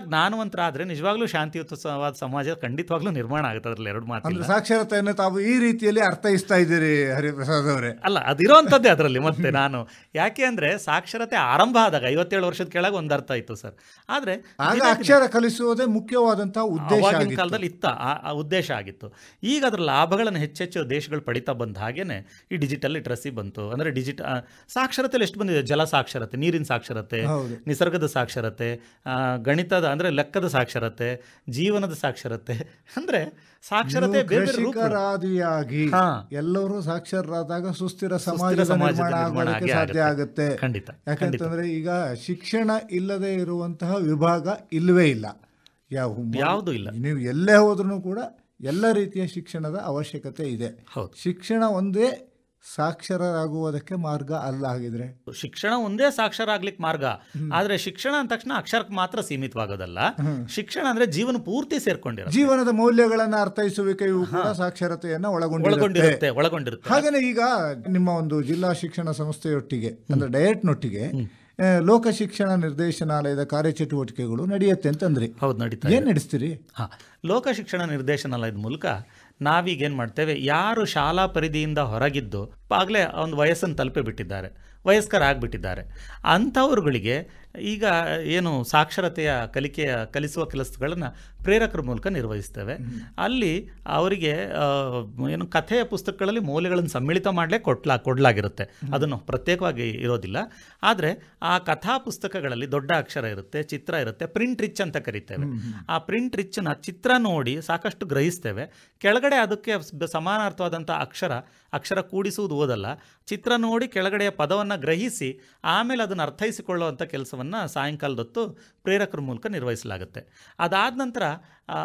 ಆದ್ರೆ ನಿಜವಾಗ್ಲೂ ಶಾಂತಿಯುತವಾದ ಸಮಾಜ ಖಂಡಿತವಾಗ್ಲೂ ನಿರ್ಮಾಣ ಆಗುತ್ತೆ ಅದ್ರಲ್ಲಿ ಎರಡು ಮಾತು ಸಾಕ್ಷರತೆಯನ್ನು ತಾವು ಈ ರೀತಿಯಲ್ಲಿ ಅರ್ಥೈಸ್ತಾ ಇದ್ದೀರಿ ಹರಿಪ್ರಸಾದ್ ಅವರೇ ಅಲ್ಲ ಅದಿರೋಂಥದ್ದೇ ಅದರಲ್ಲಿ ಮತ್ತೆ ನಾನು ಯಾಕೆ ಅಂದ್ರೆ ಸಾಕ್ಷರತೆ ಆರಂಭ ಆದಾಗ ಐವತ್ತೇಳು ವರ್ಷದ ಕೆಳಗೆ ಒಂದು ಅರ್ಥ ಇತ್ತು ಸರ್ ಆದರೆ ಅಕ್ಷರ ಕಲಿಸುವುದೇ ಮುಖ್ಯವಾದಂತಹ ಉದ್ದೇಶ ಕಾಲದಲ್ಲಿ ಇತ್ತ ಉದ್ದೇಶ ಆಗಿತ್ತು ಈಗ ಅದರ ಲಾಭಗಳನ್ನು ಹೆಚ್ಚೆಚ್ಚು ದೇಶಗಳು ಪಡಿತಾ ಬಂದ ಹಾಗೇ ಈ ಡಿಜಿಟಲ್ ಲಿಟ್ರಸಿ ಬಂತು ಅಂದರೆ ಡಿಜಿಟ ಸಾಕ್ಷರತೆಯಲ್ಲಿ ಎಷ್ಟು ಬಂದಿದೆ ಜಲ ಸಾಕ್ಷರತೆ ನೀರಿನ ಸಾಕ್ಷರತೆ ನಿಸರ್ಗದ ಸಾಕ್ಷರತೆ ಗಣಿತದ ಅಂದರೆ ಲೆಕ್ಕದ ಸಾಕ್ಷರತೆ ಜೀವನದ ಸಾಕ್ಷರತೆ ಅಂದರೆ ಸಾಕ್ಷರತೆ ಎಲ್ಲರೂ ಸಾಕ್ಷರರಾದಾಗ ಸುಸ್ಥಿರ ಸಮಾಜ ಸಾಧ್ಯ ಆಗುತ್ತೆ ಖಂಡಿತ ಯಾಕಂತಂದ್ರೆ ಈಗ ಶಿಕ್ಷಣ ಇಲ್ಲದೆ ಇರುವಂತಹ ವಿಭಾಗ ಇಲ್ಲವೇ ಇಲ್ಲ ಯಾವ ಯಾವುದು ಇಲ್ಲ ನೀವು ಎಲ್ಲೇ ಹೋದ್ರೂ ಕೂಡ ಎಲ್ಲ ರೀತಿಯ ಶಿಕ್ಷಣದ ಅವಶ್ಯಕತೆ ಇದೆ ಶಿಕ್ಷಣ ಒಂದೇ ಸಾಕ್ಷರಾಗುವುದಕ್ಕೆ ಮಾರ್ಗ ಅಲ್ಲ ಆಗಿದ್ರೆ ಶಿಕ್ಷಣ ಒಂದೇ ಸಾಕ್ಷರ ಆಗ್ಲಿಕ್ಕೆ ಮಾರ್ಗ ಆದ್ರೆ ಶಿಕ್ಷಣ ಅಂದ ತಕ್ಷಣ ಅಕ್ಷರಕ್ಕೆ ಮಾತ್ರ ಸೀಮಿತವಾಗೋದಲ್ಲ ಶಿಕ್ಷಣ ಅಂದ್ರೆ ಜೀವನ ಪೂರ್ತಿ ಸೇರ್ಕೊಂಡಿರೋ ಜೀವನದ ಮೌಲ್ಯಗಳನ್ನ ಅರ್ಥೈಸುವಿಕೆ ಇವು ಸಾಕ್ಷರತೆಯನ್ನ ಒಳಗೊಂಡಿರುತ್ತೆ ಒಳಗೊಂಡಿರುತ್ತೆ ಹಾಗೆ ಈಗ ನಿಮ್ಮ ಒಂದು ಜಿಲ್ಲಾ ಶಿಕ್ಷಣ ಸಂಸ್ಥೆಯೊಟ್ಟಿಗೆ ಅಂದ್ರೆ ಡಯಟ್ನೊಟ್ಟಿಗೆ ಲೋಕ ಶಿಕ್ಷಣ ನಿರ್ದೇಶನಾಲಯದ ಕಾರ್ಯಚಟುವಟಿಕೆಗಳು ನಡೆಯುತ್ತೆ ಅಂತಂದ್ರಿ ಹೌದು ನಡೀತಾ ಏನು ನಡೆಸ್ತೀರಿ ಹಾಂ ಲೋಕ ಶಿಕ್ಷಣ ನಿರ್ದೇಶನಾಲಯದ ಮೂಲಕ ನಾವೀಗೇನು ಮಾಡ್ತೇವೆ ಯಾರು ಶಾಲಾ ಪರಿಧಿಯಿಂದ ಹೊರಗಿದ್ದು ಆಗಲೇ ಒಂದು ವಯಸ್ಸನ್ನು ತಲುಪೇ ಬಿಟ್ಟಿದ್ದಾರೆ ವಯಸ್ಕರಾಗ್ಬಿಟ್ಟಿದ್ದಾರೆ ಅಂಥವ್ರುಗಳಿಗೆ ಈಗ ಏನು ಸಾಕ್ಷರತೆಯ ಕಲಿಕೆಯ ಕಲಿಸುವ ಕೆಲಸಗಳನ್ನು ಪ್ರೇರಕರ ಮೂಲಕ ನಿರ್ವಹಿಸ್ತೇವೆ ಅಲ್ಲಿ ಅವರಿಗೆ ಏನು ಕಥೆಯ ಪುಸ್ತಕಗಳಲ್ಲಿ ಮೌಲ್ಯಗಳನ್ನು ಸಮ್ಮಿಳಿತ ಮಾಡಲೇ ಕೊಟ್ಲಾ ಕೊಡಲಾಗಿರುತ್ತೆ ಅದನ್ನು ಪ್ರತ್ಯೇಕವಾಗಿ ಇರೋದಿಲ್ಲ ಆದರೆ ಆ ಕಥಾ ಪುಸ್ತಕಗಳಲ್ಲಿ ದೊಡ್ಡ ಅಕ್ಷರ ಇರುತ್ತೆ ಚಿತ್ರ ಇರುತ್ತೆ ಪ್ರಿಂಟ್ ರಿಚ್ ಅಂತ ಕರಿತೇವೆ ಆ ಪ್ರಿಂಟ್ ರಿಚ್ನ ಚಿತ್ರ ನೋಡಿ ಸಾಕಷ್ಟು ಗ್ರಹಿಸ್ತೇವೆ ಕೆಳಗಡೆ ಅದಕ್ಕೆ ಸಮಾನಾರ್ಥವಾದಂಥ ಅಕ್ಷರ ಅಕ್ಷರ ಕೂಡಿಸುವುದು ಓದಲ್ಲ ಚಿತ್ರ ನೋಡಿ ಕೆಳಗಡೆಯ ಪದವನ್ನು ಗ್ರಹಿಸಿ ಆಮೇಲೆ ಅದನ್ನು ಅರ್ಥೈಸಿಕೊಳ್ಳುವಂಥ ಕೆಲಸವನ್ನು ಸಾಯಂಕಾಲದೊತ್ತು ಪ್ರೇರಕರ ಮೂಲಕ ನಿರ್ವಹಿಸಲಾಗುತ್ತೆ ಅದಾದ ನಂತರ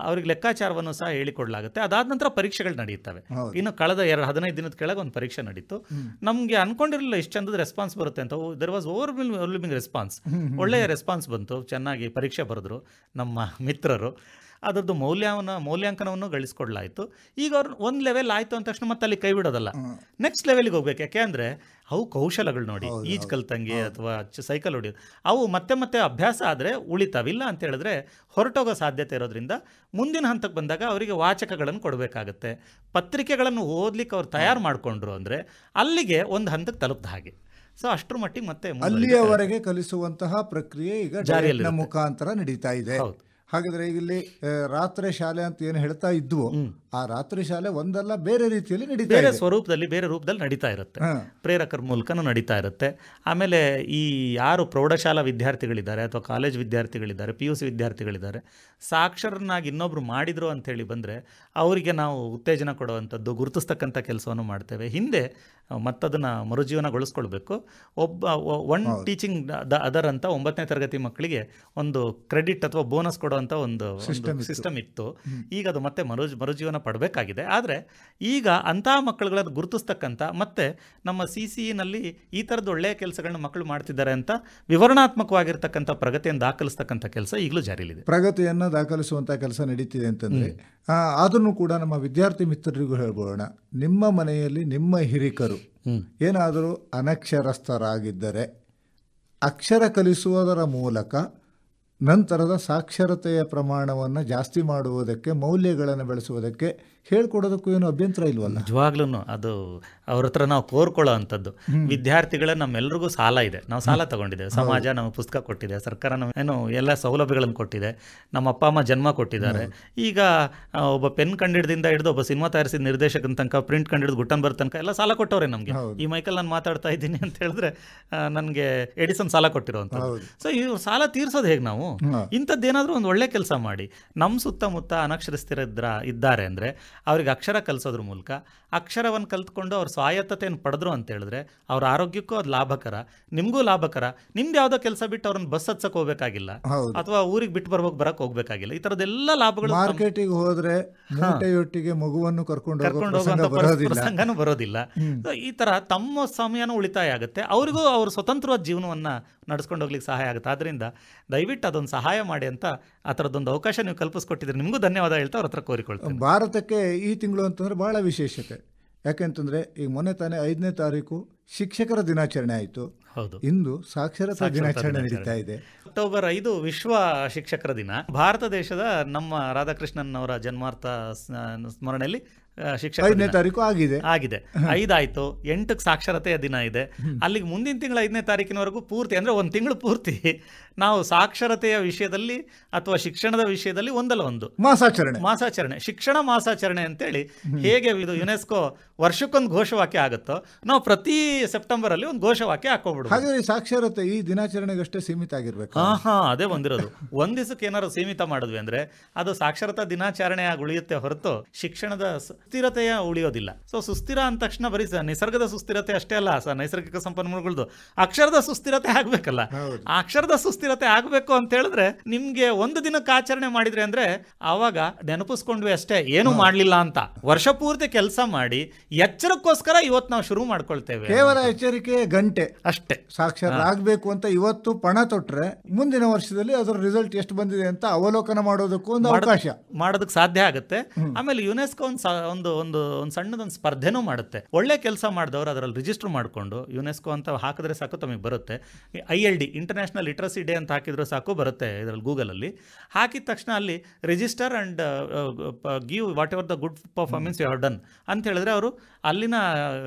ಅವ್ರಿಗೆ ಲೆಕ್ಕಾಚಾರವನ್ನು ಸಹ ಹೇಳಿಕೊಡಲಾಗುತ್ತೆ ಅದಾದ ನಂತರ ಪರೀಕ್ಷೆಗಳು ನಡೆಯುತ್ತವೆ ಇನ್ನು ಕಳೆದ ಎರಡು ಹದಿನೈದು ದಿನದ ಕೆಳಗೆ ಒಂದು ಪರೀಕ್ಷೆ ನಡೀತು ನಮಗೆ ಅನ್ಕೊಂಡಿರಲಿಲ್ಲ ಇಷ್ಟು ಚಂದದ ರೆಸ್ಪಾನ್ಸ್ ಬರುತ್ತೆ ಅಂತ there was overwhelming response ಒಳ್ಳೆಯ ರೆಸ್ಪಾನ್ಸ್ ಬಂತು ಚೆನ್ನಾಗಿ ಪರೀಕ್ಷೆ ಬರೆದ್ರು ನಮ್ಮ ಮಿತ್ರರು ಅದರದ್ದು ಮೌಲ್ಯವನ್ನ ಮೌಲ್ಯಾಂಕನವನ್ನು ಗಳಿಸ್ಕೊಡ್ಲಾಯಿತು ಈಗ ಅವ್ರ ಒಂದು ಲೆವೆಲ್ ಆಯಿತು ಅಂದ ತಕ್ಷಣ ಮತ್ತೆ ಅಲ್ಲಿ ಕೈ ಬಿಡೋದಲ್ಲ ನೆಕ್ಸ್ಟ್ ಲೆವೆಲ್ಗೆ ಹೋಗ್ಬೇಕು ಅಂದ್ರೆ ಅವು ಕೌಶಲಗಳು ನೋಡಿ ಈಜ್ ಕಲ್ತಂಗೆ ಅಥವಾ ಸೈಕಲ್ ಹೊಡಿಯೋದು ಅವು ಮತ್ತೆ ಮತ್ತೆ ಅಭ್ಯಾಸ ಆದರೆ ಉಳಿತಾವಿಲ್ಲ ಅಂತ ಹೇಳಿದ್ರೆ ಹೊರಟೋಗೋ ಸಾಧ್ಯತೆ ಇರೋದ್ರಿಂದ ಮುಂದಿನ ಹಂತಕ್ಕೆ ಬಂದಾಗ ಅವರಿಗೆ ವಾಚಕಗಳನ್ನು ಕೊಡಬೇಕಾಗುತ್ತೆ ಪತ್ರಿಕೆಗಳನ್ನು ಓದ್ಲಿಕ್ಕೆ ಅವ್ರು ತಯಾರು ಮಾಡಿಕೊಂಡ್ರು ಅಂದರೆ ಅಲ್ಲಿಗೆ ಒಂದು ಹಂತಕ್ಕೆ ತಲುಪ್ದ ಹಾಗೆ ಸೊ ಅಷ್ಟರ ಮಟ್ಟಿಗೆ ಮತ್ತೆ ಅಲ್ಲಿಯವರೆಗೆ ಕಲಿಸುವಂತಹ ಪ್ರಕ್ರಿಯೆ ಈಗ ಜಾರಿಯಲ್ಲಿ ಮುಖಾಂತರ ನಡೀತಾ ಇದೆ ಹಾಗಾದ್ರೆ ಇಲ್ಲಿ ರಾತ್ರಿ ಶಾಲೆ ಅಂತ ಏನು ಹೇಳ್ತಾ ಇದ್ವು ಆ ರಾತ್ರಿ ಶಾಲೆ ಒಂದಲ್ಲ ಬೇರೆ ರೀತಿಯಲ್ಲಿ ನಡೀತಾ ಬೇರೆ ಸ್ವರೂಪದಲ್ಲಿ ಬೇರೆ ರೂಪದಲ್ಲಿ ನಡೀತಾ ಇರುತ್ತೆ ಪ್ರೇರಕರ ಮೂಲಕನೂ ನಡೀತಾ ಇರುತ್ತೆ ಆಮೇಲೆ ಈ ಯಾರು ಪ್ರೌಢಶಾಲಾ ವಿದ್ಯಾರ್ಥಿಗಳಿದ್ದಾರೆ ಅಥವಾ ಕಾಲೇಜ್ ವಿದ್ಯಾರ್ಥಿಗಳಿದ್ದಾರೆ ಪಿ ಯು ಸಿ ವಿದ್ಯಾರ್ಥಿಗಳಿದ್ದಾರೆ ಸಾಕ್ಷರನಾಗಿ ಇನ್ನೊಬ್ರು ಅಂತ ಹೇಳಿ ಬಂದರೆ ಅವರಿಗೆ ನಾವು ಉತ್ತೇಜನ ಕೊಡುವಂಥದ್ದು ಗುರುತಿಸ್ತಕ್ಕಂಥ ಕೆಲಸವನ್ನು ಮಾಡ್ತೇವೆ ಹಿಂದೆ ಮತ್ತದನ್ನು ಮರುಜೀವನಗೊಳಿಸ್ಕೊಳ್ಬೇಕು ಒಬ್ಬ ಒನ್ ಟೀಚಿಂಗ್ ದ ಅದರ್ ಅಂತ ಒಂಬತ್ತನೇ ತರಗತಿ ಮಕ್ಕಳಿಗೆ ಒಂದು ಕ್ರೆಡಿಟ್ ಅಥವಾ ಬೋನಸ್ ಕೊಡುವಂಥ ಒಂದು ಸಿಸ್ಟಮ್ ಇತ್ತು ಈಗ ಅದು ಮತ್ತೆ ಮರು ಮರುಜೀವನ ಪಡಬೇಕಾಗಿದೆ ಆದರೆ ಈಗ ಅಂಥ ಮಕ್ಕಳುಗಳನ್ನು ಗುರುತಿಸ್ತಕ್ಕಂಥ ಮತ್ತು ನಮ್ಮ ಸಿ ಸಿ ಇನಲ್ಲಿ ಈ ಥರದ ಒಳ್ಳೆಯ ಕೆಲಸಗಳನ್ನ ಮಕ್ಕಳು ಮಾಡ್ತಿದ್ದಾರೆ ಅಂತ ವಿವರಣಾತ್ಮಕವಾಗಿರ್ತಕ್ಕಂಥ ಪ್ರಗತಿಯನ್ನು ದಾಖಲಿಸ್ತಕ್ಕಂಥ ಕೆಲಸ ಈಗಲೂ ಜಾರಿಯಲ್ಲಿದೆ ಪ್ರಗತಿಯನ್ನು ದಾಖಲಿಸುವಂಥ ಕೆಲಸ ನಡೀತಿದೆ ಅಂತಂದರೆ ಅದನ್ನು ಕೂಡ ನಮ್ಮ ವಿದ್ಯಾರ್ಥಿ ಮಿತ್ರರಿಗೂ ಹೇಳ್ಬೋಣ ನಿಮ್ಮ ಮನೆಯಲ್ಲಿ ನಿಮ್ಮ ಹಿರಿಕರು ಏನಾದರೂ ಅನಕ್ಷರಸ್ಥರಾಗಿದ್ದರೆ ಅಕ್ಷರ ಕಲಿಸುವುದರ ಮೂಲಕ ನಂತರದ ಸಾಕ್ಷರತೆಯ ಪ್ರಮಾಣವನ್ನು ಜಾಸ್ತಿ ಮಾಡುವುದಕ್ಕೆ ಮೌಲ್ಯಗಳನ್ನು ಬೆಳೆಸುವುದಕ್ಕೆ ಹೇಳ್ಕೊಡೋದಕ್ಕೂ ಏನು ಅಭ್ಯಂತರ ಇಲ್ವಲ್ಲ ನಿಜವಾಗ್ಲೂ ಅದು ಅವ್ರ ಹತ್ರ ನಾವು ಕೋರ್ಕೊಳ್ಳೋ ಅಂಥದ್ದು ವಿದ್ಯಾರ್ಥಿಗಳ ನಮ್ಮೆಲ್ಲರಿಗೂ ಸಾಲ ಇದೆ ನಾವು ಸಾಲ ತಗೊಂಡಿದ್ದೇವೆ ಸಮಾಜ ನಮಗೆ ಪುಸ್ತಕ ಕೊಟ್ಟಿದೆ ಸರ್ಕಾರ ನಮ್ಗೆ ಏನು ಎಲ್ಲ ಸೌಲಭ್ಯಗಳನ್ನು ಕೊಟ್ಟಿದೆ ನಮ್ಮ ಅಪ್ಪ ಅಮ್ಮ ಜನ್ಮ ಕೊಟ್ಟಿದ್ದಾರೆ ಈಗ ಒಬ್ಬ ಪೆನ್ ಕಂಡಿಡ್ದಿಂದ ಹಿಡಿದು ಒಬ್ಬ ಸಿನಿಮಾ ತಯಾರಿಸಿದ ನಿರ್ದೇಶಕನ ತನಕ ಪ್ರಿಂಟ್ ಕಂಡಿಡಿದು ಗುಟ್ಟನ್ ತನಕ ಎಲ್ಲ ಸಾಲ ಕೊಟ್ಟವ್ರೆ ನಮಗೆ ಈ ಮೈಕಲ್ ನಾನು ಮಾತಾಡ್ತಾ ಇದ್ದೀನಿ ಅಂತ ಹೇಳಿದ್ರೆ ನನಗೆ ಎಡಿಸನ್ ಸಾಲ ಕೊಟ್ಟಿರೋವಂಥ ಸೊ ಈ ಸಾಲ ತೀರ್ಸೋದು ಹೇಗೆ ನಾವು ಇಂಥದ್ದೇನಾದರೂ ಒಂದು ಒಳ್ಳೆ ಕೆಲಸ ಮಾಡಿ ನಮ್ಮ ಸುತ್ತಮುತ್ತ ಅನಕ್ಷರಸ್ಥಿರ ಇದ್ದಾರೆ ಅಂದರೆ ಅವ್ರಿಗೆ ಅಕ್ಷರ ಕಲಿಸೋದ್ರ ಮೂಲಕ ಅಕ್ಷರವನ್ನು ಕಲ್ತ್ಕೊಂಡು ಅವ್ರ ಸ್ವಾಯತ್ತತೆಯನ್ನು ಪಡೆದ್ರು ಅಂತ ಹೇಳಿದ್ರೆ ಅವ್ರ ಆರೋಗ್ಯಕ್ಕೂ ಅದು ಲಾಭಕರ ನಿಮಗೂ ಲಾಭಕರ ನಿಮ್ದು ಯಾವುದೋ ಕೆಲಸ ಬಿಟ್ಟು ಅವ್ರನ್ನ ಬಸ್ ಹತ್ಸಕ್ಕೆ ಹೋಗಬೇಕಾಗಿಲ್ಲ ಅಥವಾ ಊರಿಗೆ ಬಿಟ್ಟು ಬರ್ಬೇಕು ಬರಕ್ ಹೋಗಬೇಕಾಗಿಲ್ಲ ಈ ಥರದ್ದೆಲ್ಲ ಲಾಭಗಳು ಮಾರ್ಕೆಟಿಗೆ ಹೋದ್ರೆ ಮೂಟೆಯೊಟ್ಟಿಗೆ ಮಗುವನ್ನು ಕರ್ಕೊಂಡು ಕರ್ಕೊಂಡು ಬರೋದಿಲ್ಲ ಈ ತರ ತಮ್ಮ ಸಮಯನೂ ಉಳಿತಾಯ ಆಗುತ್ತೆ ಅವ್ರಿಗೂ ಅವ್ರ ಸ್ವತಂತ್ರವಾದ ಜೀವನವನ್ನ ನಡ್ಸ್ಕೊಂಡು ಹೋಗ್ಲಿಕ್ಕೆ ಸಹಾಯ ಆಗುತ್ತೆ ಆದ್ದರಿಂದ ದಯವಿಟ್ಟು ಅದೊಂದು ಸಹಾಯ ಮಾಡಿ ಅಂತ ಆ ಥರದ್ದೊಂದು ಅವಕಾಶ ನೀವು ಕಲ್ಪಿಸ್ಕೊಟ್ಟಿದ್ರೆ ನಿಮಗೂ ಧನ್ಯವಾದ ಹೇಳ್ತಾ ಅವ್ರ ಹತ್ರ ಕೋರಿಕೊಳ್ತೀನಿ ಭಾರತಕ್ಕೆ ಈ ತಿಂಗಳು ಅಂತಂದರೆ ಭಾಳ ವಿಶೇಷತೆ ಯಾಕೆಂತಂದರೆ ಈಗ ಮೊನ್ನೆ ತಾನೇ ಐದನೇ ತಾರೀಕು ಶಿಕ್ಷಕರ ದಿನಾಚರಣೆ ಆಯಿತು ಹೌದು ಇಂದು ಸಾಕ್ಷರತಾ ದಿನಾಚರಣೆ ನಡೀತಾ ಇದೆ ಅಕ್ಟೋಬರ್ ಐದು ವಿಶ್ವ ಶಿಕ್ಷಕರ ದಿನ ಭಾರತ ದೇಶದ ನಮ್ಮ ರಾಧಾಕೃಷ್ಣನ್ ಅವರ ಜನ್ಮಾರ್ಥ ಸ್ಮರಣೆಯಲ್ಲಿ ಶಿಕ್ಷಕ ಐದನೇ ತಾರೀಕು ಆಗಿದೆ ಆಗಿದೆ ಐದಾಯ್ತು ಎಂಟಕ್ಕೆ ಸಾಕ್ಷರತೆಯ ದಿನ ಇದೆ ಅಲ್ಲಿಗೆ ಮುಂದಿನ ತಿಂಗಳ ಐದನೇ ತಾರೀಕಿನವರೆಗೂ ಪೂರ್ತಿ ಅಂದರೆ ಒಂದು ತಿಂಗಳು ಪೂರ್ತಿ ನಾವು ಸಾಕ್ಷರತೆಯ ವಿಷಯದಲ್ಲಿ ಅಥವಾ ಶಿಕ್ಷಣದ ವಿಷಯದಲ್ಲಿ ಒಂದಲ್ಲ ಒಂದು ಮಾಸಾಚರಣೆ ಮಾಸಾಚರಣೆ ಶಿಕ್ಷಣ ಮಾಸಾಚರಣೆ ಅಂತೇಳಿ ಹೇಗೆ ಇದು ಯುನೆಸ್ಕೋ ವರ್ಷಕ್ಕೊಂದು ಘೋಷವಾಕ್ಯ ಆಗುತ್ತೋ ನಾವು ಪ್ರತಿ ಸೆಪ್ಟೆಂಬರಲ್ಲಿ ಒಂದು ಘೋಷವಾಕ್ಯ ಹಾಕೋಬಿಡೋದು ಹಾಗಾದ್ರೆ ಸಾಕ್ಷರತೆ ಈ ದಿನಾಚರಣೆಗಷ್ಟೇ ಸೀಮಿತ ಆಗಿರ್ಬೇಕು ಹಾ ಹಾ ಅದೇ ಒಂದಿರೋದು ಒಂದ್ ದಿವಸಕ್ಕೆ ಏನಾದ್ರು ಸೀಮಿತ ಮಾಡಿದ್ವಿ ಅಂದ್ರೆ ಅದು ಸಾಕ್ಷರತಾ ದಿನಾಚರಣೆ ಉಳಿಯುತ್ತೆ ಹೊರತು ಶಿಕ್ಷಣದ ಸುಸ್ಥಿರತೆಯ ಉಳಿಯೋದಿಲ್ಲ ಸೊ ಸುಸ್ಥಿರ ಅಂದ ತಕ್ಷಣ ಬರೀ ನಿಸರ್ಗದ ಸುಸ್ಥಿರತೆ ಅಷ್ಟೇ ಅಲ್ಲ ಸರ್ ನೈಸರ್ಗಿಕ ಸಂಪನ್ಮೂಲಗಳದು ಅಕ್ಷರದ ಸುಸ್ಥಿರತೆ ಆಗ್ಬೇಕಲ್ಲ ಅಕ್ಷರದ ಸುಸ್ಥಿರತೆ ಆಗ್ಬೇಕು ಅಂತ ಹೇಳಿದ್ರೆ ನಿಮ್ಗೆ ಒಂದು ದಿನಕ್ಕೆ ಆಚರಣೆ ಮಾಡಿದ್ರೆ ಅಂದ್ರೆ ಆವಾಗ ನೆನಪಿಸ್ಕೊಂಡ್ವಿ ಅಷ್ಟೇ ಏನು ಮಾಡ್ಲಿಲ್ಲ ಅಂತ ವರ್ಷ ಪೂರ್ತಿ ಕೆಲಸ ಮಾಡಿ ಎಚ್ಚರಕ್ಕೋಸ್ಕರ ಇವತ್ತು ನಾವು ಶುರು ಮಾಡ್ಕೊಳ್ತೇವೆ ಕೇವಲ ಎಚ್ಚರಿಕೆ ಗಂಟೆ ಅಷ್ಟೇ ಅಷ್ಟೇ ಆಗ್ಬೇಕು ಅಂತ ಇವತ್ತು ಪಣ ತೊಟ್ಟರೆ ಮುಂದಿನ ವರ್ಷದಲ್ಲಿ ಅದರ ರಿಸಲ್ಟ್ ಎಷ್ಟು ಬಂದಿದೆ ಅಂತ ಅವಲೋಕನ ಮಾಡೋದಕ್ಕೂ ಒಂದು ಅವಕಾಶ ಮಾಡೋದಕ್ಕೆ ಸಾಧ್ಯ ಆಗುತ್ತೆ ಆಮೇಲೆ ಯುನೆಸ್ಕೋ ಒಂದು ಒಂದು ಒಂದು ಸಣ್ಣದೊಂದು ಸ್ಪರ್ಧೆನೂ ಮಾಡುತ್ತೆ ಒಳ್ಳೆ ಕೆಲಸ ಮಾಡಿದವರು ಅದರಲ್ಲಿ ರಿಜಿಸ್ಟರ್ ಮಾಡಿಕೊಂಡು ಯುನೆಸ್ಕೋ ಅಂತ ಹಾಕಿದ್ರೆ ಸಾಕು ತಮಗೆ ಬರುತ್ತೆ I L D international literacy day ಅಂತ ಹಾಕಿದ್ರೆ ಸಾಕು ಬರುತ್ತೆ ಇದರಲ್ಲಿ ಅಲ್ಲಿ ಹಾಕಿದ ತಕ್ಷಣ ಅಲ್ಲಿ register and give whatever the good performance you her done ಅಂತ ಹೇಳಿದ್ರೆ ಅವರು ಅಲ್ಲಿನ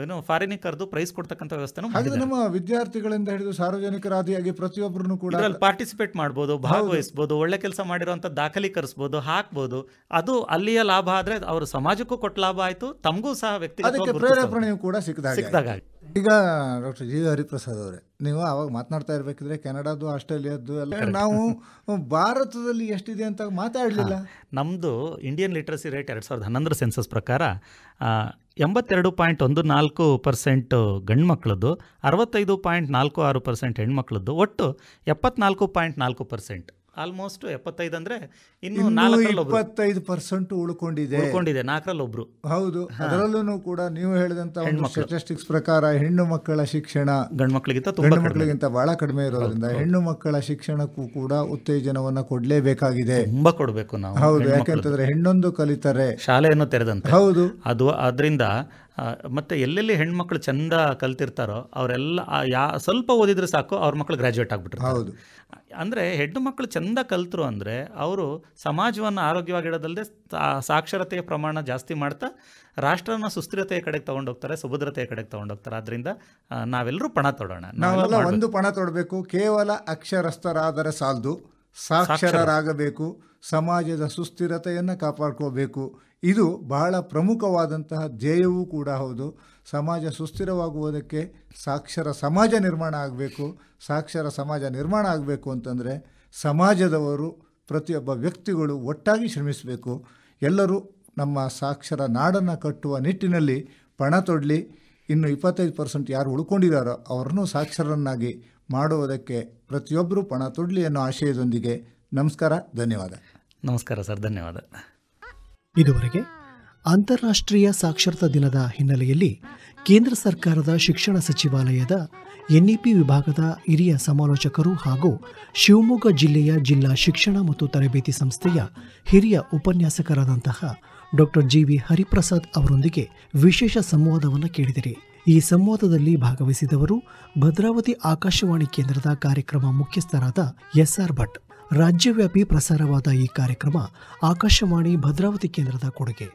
ಏನು ಫಾರಿನಿಗೆ ಕರೆದು ಪ್ರೈಸ್ ಕೊಡ್ತಕ್ಕಂಥ ವ್ಯವಸ್ಥೆನೂ ನಮ್ಮ ವಿದ್ಯಾರ್ಥಿ ವ್ಯಕ್ತಿಗಳಿಂದ ಹಿಡಿದು ಸಾರ್ವಜನಿಕರಾದಿಯಾಗಿ ಪ್ರತಿಯೊಬ್ಬರನ್ನು ಕೂಡ ಪಾರ್ಟಿಸಿಪೇಟ್ ಮಾಡಬಹುದು ಭಾಗವಹಿಸಬಹುದು ಒಳ್ಳೆ ಕೆಲಸ ಮಾಡಿರುವಂತ ದಾಖಲೀಕರಿಸಬಹುದು ಹಾಕ್ಬಹುದು ಅದು ಅಲ್ಲಿಯ ಲಾಭ ಆದ್ರೆ ಅವ್ರ ಸಮಾಜಕ್ಕೂ ಕೊಟ್ಟ ಲಾಭ ಆಯ್ತು ತಮಗೂ ಸಹ ವ್ಯಕ್ತಿ ಅದಕ್ಕೆ ಪ್ರೇರೇಪಣೆಯೂ ಕೂಡ ಸಿಕ್ಕಿದಾಗ ಈಗ ಡಾಕ್ಟರ್ ಜಿ ಹರಿಪ್ರಸಾದ್ ಅವರೇ ನೀವು ಅವಾಗ ಮಾತನಾಡ್ತಾ ಇರಬೇಕಿದ್ರೆ ಕೆನಡಾದು ಆಸ್ಟ್ರೇಲಿಯಾದ್ದು ಎಲ್ಲ ನಾವು ಭಾರತದಲ್ಲಿ ಎಷ್ಟಿದೆ ಅಂತ ಮಾತಾಡಲಿಲ್ಲ ನಮ್ಮದು ಇಂಡಿಯನ್ ಲಿಟ್ರಸಿ ರೇಟ್ ಎರಡು ಸಾವಿರದ ಹನ್ನೊಂದರ ಸೆನ್ಸಸ್ ಪ್ರಕಾರ ಎಂಬತ್ತೆರಡು ಪಾಯಿಂಟ್ ಒಂದು ನಾಲ್ಕು ಪರ್ಸೆಂಟು ಗಂಡು ಅರವತ್ತೈದು ಪಾಯಿಂಟ್ ನಾಲ್ಕು ಆರು ಪರ್ಸೆಂಟ್ ಹೆಣ್ಮಕ್ಳದ್ದು ಒಟ್ಟು ಎಪ್ಪತ್ನಾಲ್ಕು ಪಾಯಿಂಟ್ ನಾಲ್ಕು ಪರ್ಸೆಂಟ್ ಆಲ್ಮೋಸ್ಟ್ ಎಪ್ಪತ್ತೈದು ಅಂದ್ರೆ ಇನ್ನು ನಾಲ್ಕರಲ್ಲಿ ಇಪ್ಪತ್ತೈದು ಪರ್ಸೆಂಟ್ ಉಳ್ಕೊಂಡಿದೆ ಉಳ್ಕೊಂಡಿದೆ ನಾಲ್ಕರಲ್ಲಿ ಒಬ್ರು ಹೌದು ಅದರಲ್ಲೂ ಕೂಡ ನೀವು ಹೇಳಿದಂತ ಸ್ಟಾಟಿಸ್ಟಿಕ್ಸ್ ಪ್ರಕಾರ ಹೆಣ್ಣು ಮಕ್ಕಳ ಶಿಕ್ಷಣ ಗಂಡು ಮಕ್ಕಳಿಗಿಂತ ಗಂಡು ಮಕ್ಕಳಿಗಿಂತ ಬಹಳ ಕಡಿಮೆ ಇರೋದ್ರಿಂದ ಹೆಣ್ಣು ಮಕ್ಕಳ ಶಿಕ್ಷಣಕ್ಕೂ ಕೂಡ ಉತ್ತೇಜನವನ್ನು ಕೊಡಲೇಬೇಕಾಗಿದೆ ತುಂಬಾ ಕೊಡಬೇಕು ನಾವು ಹೌದು ಯಾಕೆಂತಂದ್ರೆ ಹೆಣ್ಣೊಂದು ಕಲಿತಾರೆ ಶಾಲೆಯನ್ನು ತೆರೆದಂತೆ ಹೌದು ಅದು ಅದರಿಂದ ಮತ್ತು ಎಲ್ಲೆಲ್ಲಿ ಹೆಣ್ಮಕ್ಳು ಚಂದ ಕಲ್ತಿರ್ತಾರೋ ಅವರೆಲ್ಲ ಯಾ ಸ್ವಲ್ಪ ಓದಿದ್ರೆ ಸಾಕು ಅವ್ರ ಮಕ್ಕಳು ಗ್ರ್ಯಾಜುಯೇಟ್ ಹೌದು ಅಂದರೆ ಹೆಣ್ಣು ಮಕ್ಕಳು ಚಂದ ಕಲ್ತರು ಅಂದರೆ ಅವರು ಸಮಾಜವನ್ನು ಆರೋಗ್ಯವಾಗಿಡೋದಲ್ಲದೆ ಸಾಕ್ಷರತೆಯ ಪ್ರಮಾಣ ಜಾಸ್ತಿ ಮಾಡ್ತಾ ರಾಷ್ಟ್ರನ ಸುಸ್ಥಿರತೆಯ ಕಡೆಗೆ ತೊಗೊಂಡೋಗ್ತಾರೆ ಸುಭದ್ರತೆಯ ಕಡೆಗೆ ತೊಗೊಂಡೋಗ್ತಾರೆ ಆದ್ದರಿಂದ ನಾವೆಲ್ಲರೂ ಪಣ ತೊಡೋಣ ನಾವೆಲ್ಲ ಒಂದು ಪಣ ತೊಡಬೇಕು ಕೇವಲ ಅಕ್ಷರಸ್ಥರಾದರೆ ಸಾಲದು ಸಾಕ್ಷರರಾಗಬೇಕು ಸಮಾಜದ ಸುಸ್ಥಿರತೆಯನ್ನು ಕಾಪಾಡ್ಕೋಬೇಕು ಇದು ಬಹಳ ಪ್ರಮುಖವಾದಂತಹ ಧ್ಯೇಯವೂ ಕೂಡ ಹೌದು ಸಮಾಜ ಸುಸ್ಥಿರವಾಗುವುದಕ್ಕೆ ಸಾಕ್ಷರ ಸಮಾಜ ನಿರ್ಮಾಣ ಆಗಬೇಕು ಸಾಕ್ಷರ ಸಮಾಜ ನಿರ್ಮಾಣ ಆಗಬೇಕು ಅಂತಂದರೆ ಸಮಾಜದವರು ಪ್ರತಿಯೊಬ್ಬ ವ್ಯಕ್ತಿಗಳು ಒಟ್ಟಾಗಿ ಶ್ರಮಿಸಬೇಕು ಎಲ್ಲರೂ ನಮ್ಮ ಸಾಕ್ಷರ ನಾಡನ್ನು ಕಟ್ಟುವ ನಿಟ್ಟಿನಲ್ಲಿ ಪಣ ತೊಡಲಿ ಇನ್ನು ಇಪ್ಪತ್ತೈದು ಪರ್ಸೆಂಟ್ ಯಾರು ಉಳ್ಕೊಂಡಿದ್ದಾರೋ ಅವರನ್ನು ಸಾಕ್ಷರನ್ನಾಗಿ ಮಾಡುವುದಕ್ಕೆ ಪ್ರತಿಯೊಬ್ಬರೂ ಪಣ ತೊಡಲಿ ಅನ್ನೋ ಆಶಯದೊಂದಿಗೆ ನಮಸ್ಕಾರ ಧನ್ಯವಾದ ನಮಸ್ಕಾರ ಸರ್ ಧನ್ಯವಾದ ಇದುವರೆಗೆ ಅಂತಾರಾಷ್ಟ್ರೀಯ ಸಾಕ್ಷರತಾ ದಿನದ ಹಿನ್ನೆಲೆಯಲ್ಲಿ ಕೇಂದ್ರ ಸರ್ಕಾರದ ಶಿಕ್ಷಣ ಸಚಿವಾಲಯದ ಎನ್ಇಪಿ ವಿಭಾಗದ ಹಿರಿಯ ಸಮಾಲೋಚಕರು ಹಾಗೂ ಶಿವಮೊಗ್ಗ ಜಿಲ್ಲೆಯ ಜಿಲ್ಲಾ ಶಿಕ್ಷಣ ಮತ್ತು ತರಬೇತಿ ಸಂಸ್ಥೆಯ ಹಿರಿಯ ಉಪನ್ಯಾಸಕರಾದಂತಹ ಡಾಕ್ಟರ್ ಜಿ ವಿ ಹರಿಪ್ರಸಾದ್ ಅವರೊಂದಿಗೆ ವಿಶೇಷ ಸಂವಾದವನ್ನು ಕೇಳಿದಿರಿ ಈ ಸಂವಾದದಲ್ಲಿ ಭಾಗವಹಿಸಿದವರು ಭದ್ರಾವತಿ ಆಕಾಶವಾಣಿ ಕೇಂದ್ರದ ಕಾರ್ಯಕ್ರಮ ಮುಖ್ಯಸ್ಥರಾದ ಎಸ್ಆರ್ ಭಟ್ ರಾಜ್ಯವ್ಯಾಪಿ ಪ್ರಸಾರವಾದ ಈ ಕಾರ್ಯಕ್ರಮ ಆಕಾಶವಾಣಿ ಭದ್ರಾವತಿ ಕೇಂದ್ರದ ಕೊಡುಗೆ